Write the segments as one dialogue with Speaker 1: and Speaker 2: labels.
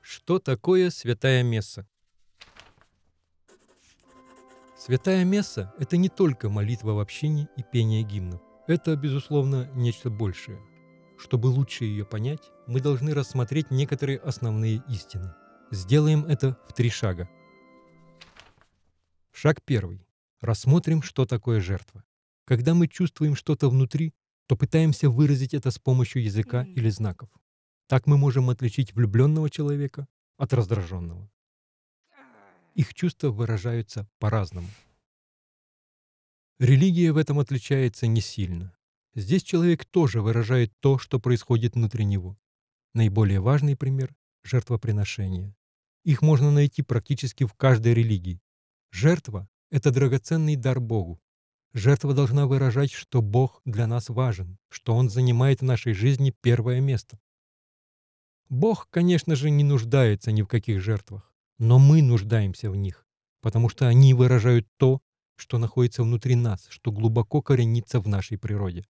Speaker 1: Что такое святая месса? Святая месса – это не только молитва в общине и пение гимнов. Это, безусловно, нечто большее. Чтобы лучше ее понять, мы должны рассмотреть некоторые основные истины. Сделаем это в три шага. Шаг первый. Рассмотрим, что такое жертва. Когда мы чувствуем что-то внутри, то пытаемся выразить это с помощью языка mm-hmm. или знаков. Так мы можем отличить влюбленного человека от раздраженного. Их чувства выражаются по-разному. Религия в этом отличается не сильно. Здесь человек тоже выражает то, что происходит внутри него. Наиболее важный пример – жертвоприношения. Их можно найти практически в каждой религии. Жертва – это драгоценный дар Богу, Жертва должна выражать, что Бог для нас важен, что Он занимает в нашей жизни первое место. Бог, конечно же, не нуждается ни в каких жертвах, но мы нуждаемся в них, потому что они выражают то, что находится внутри нас, что глубоко коренится в нашей природе.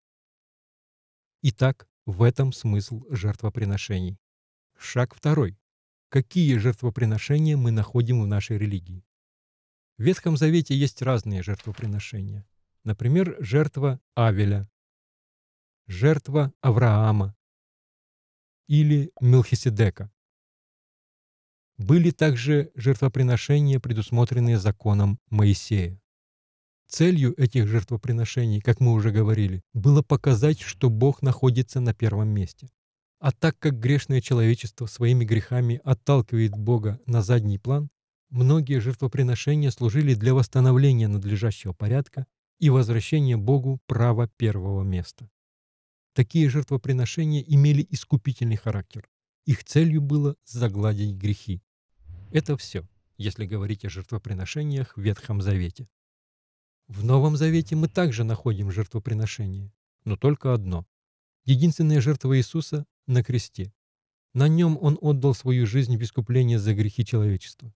Speaker 1: Итак, в этом смысл жертвоприношений. Шаг второй. Какие жертвоприношения мы находим в нашей религии? В Ветхом Завете есть разные жертвоприношения. Например, жертва Авеля, жертва Авраама или Мелхиседека. Были также жертвоприношения, предусмотренные законом Моисея. Целью этих жертвоприношений, как мы уже говорили, было показать, что Бог находится на первом месте. А так как грешное человечество своими грехами отталкивает Бога на задний план, многие жертвоприношения служили для восстановления надлежащего порядка и возвращение Богу права первого места. Такие жертвоприношения имели искупительный характер. Их целью было загладить грехи. Это все, если говорить о жертвоприношениях в Ветхом Завете. В Новом Завете мы также находим жертвоприношение, но только одно. Единственная жертва Иисуса на кресте. На нем Он отдал свою жизнь в искупление за грехи человечества.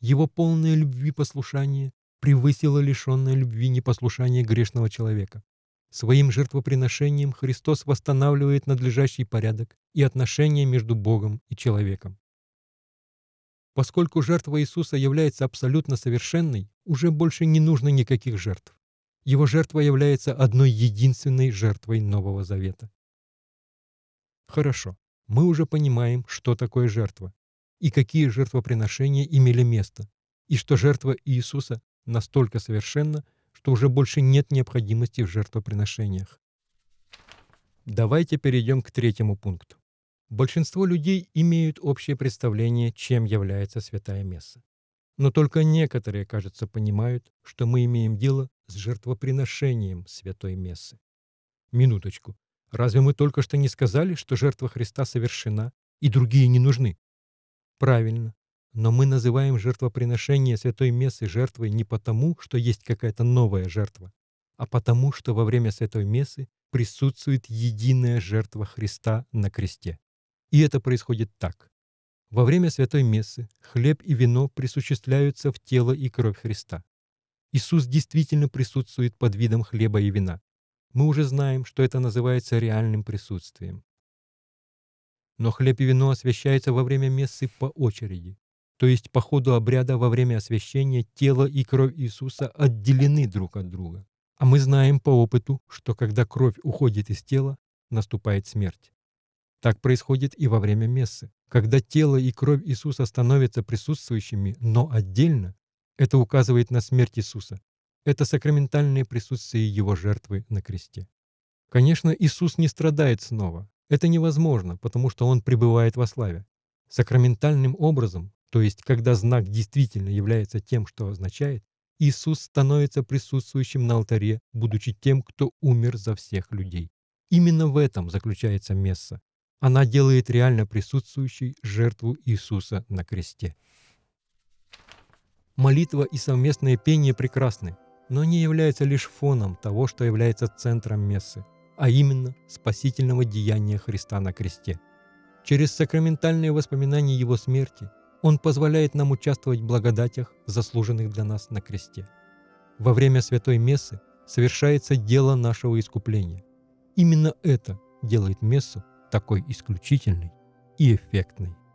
Speaker 1: Его полное любви послушание превысило лишенное любви непослушание грешного человека. Своим жертвоприношением Христос восстанавливает надлежащий порядок и отношения между Богом и человеком. Поскольку жертва Иисуса является абсолютно совершенной, уже больше не нужно никаких жертв. Его жертва является одной единственной жертвой Нового Завета. Хорошо, мы уже понимаем, что такое жертва, и какие жертвоприношения имели место, и что жертва Иисуса настолько совершенно, что уже больше нет необходимости в жертвоприношениях. Давайте перейдем к третьему пункту. Большинство людей имеют общее представление, чем является святая месса. Но только некоторые, кажется, понимают, что мы имеем дело с жертвоприношением святой мессы. Минуточку. Разве мы только что не сказали, что жертва Христа совершена и другие не нужны? Правильно. Но мы называем жертвоприношение святой мессы жертвой не потому, что есть какая-то новая жертва, а потому, что во время святой мессы присутствует единая жертва Христа на кресте. И это происходит так. Во время святой мессы хлеб и вино присуществляются в тело и кровь Христа. Иисус действительно присутствует под видом хлеба и вина. Мы уже знаем, что это называется реальным присутствием. Но хлеб и вино освящаются во время мессы по очереди. То есть по ходу обряда во время освящения тело и кровь Иисуса отделены друг от друга. А мы знаем по опыту, что когда кровь уходит из тела, наступает смерть. Так происходит и во время мессы. Когда тело и кровь Иисуса становятся присутствующими, но отдельно, это указывает на смерть Иисуса. Это сакраментальное присутствие Его жертвы на кресте. Конечно, Иисус не страдает снова. Это невозможно, потому что Он пребывает во славе. Сакраментальным образом то есть когда знак действительно является тем, что означает, Иисус становится присутствующим на алтаре, будучи тем, кто умер за всех людей. Именно в этом заключается месса. Она делает реально присутствующей жертву Иисуса на кресте. Молитва и совместное пение прекрасны, но они являются лишь фоном того, что является центром мессы, а именно спасительного деяния Христа на кресте. Через сакраментальные воспоминания Его смерти – он позволяет нам участвовать в благодатях, заслуженных для нас на кресте. Во время Святой Мессы совершается дело нашего искупления. Именно это делает Мессу такой исключительной и эффектной.